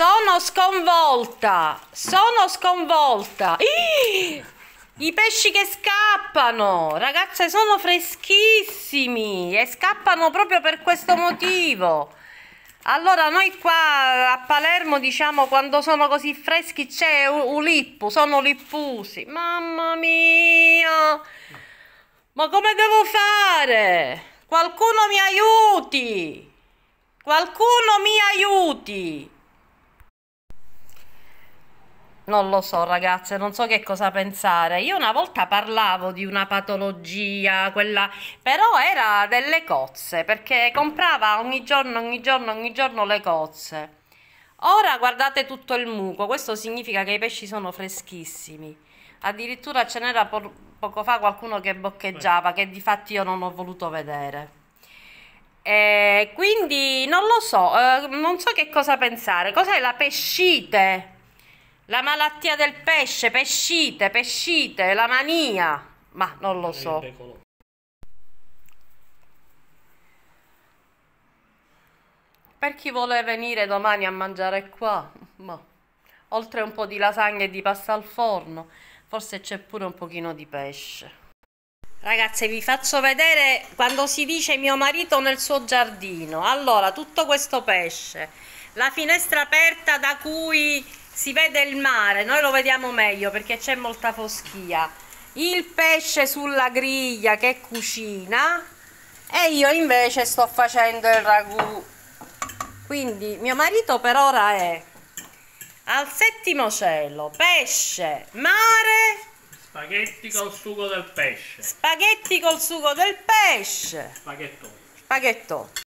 Sono sconvolta, sono sconvolta. Ih! I pesci che scappano, ragazze, sono freschissimi e scappano proprio per questo motivo. Allora, noi qua a Palermo, diciamo, quando sono così freschi c'è Ulippu, sono lippusi. Mamma mia! Ma come devo fare? Qualcuno mi aiuti! Qualcuno mi aiuti! Non lo so ragazze, non so che cosa pensare. Io una volta parlavo di una patologia, quella... però era delle cozze, perché comprava ogni giorno, ogni giorno, ogni giorno le cozze. Ora guardate tutto il muco, questo significa che i pesci sono freschissimi. Addirittura ce n'era po poco fa qualcuno che boccheggiava, che di fatti io non ho voluto vedere. E quindi non lo so, eh, non so che cosa pensare. Cos'è la pescite? La malattia del pesce, pescite, pescite, la mania. Ma non lo so. Per chi vuole venire domani a mangiare qua, ma oltre un po' di lasagna e di pasta al forno, forse c'è pure un pochino di pesce. Ragazze, vi faccio vedere quando si dice mio marito nel suo giardino. Allora, tutto questo pesce, la finestra aperta da cui si vede il mare, noi lo vediamo meglio perché c'è molta foschia, il pesce sulla griglia che cucina e io invece sto facendo il ragù. Quindi mio marito per ora è al settimo cielo, pesce, mare... Spaghetti col sugo del pesce. Spaghetti col sugo del pesce. spaghetto, spaghetto.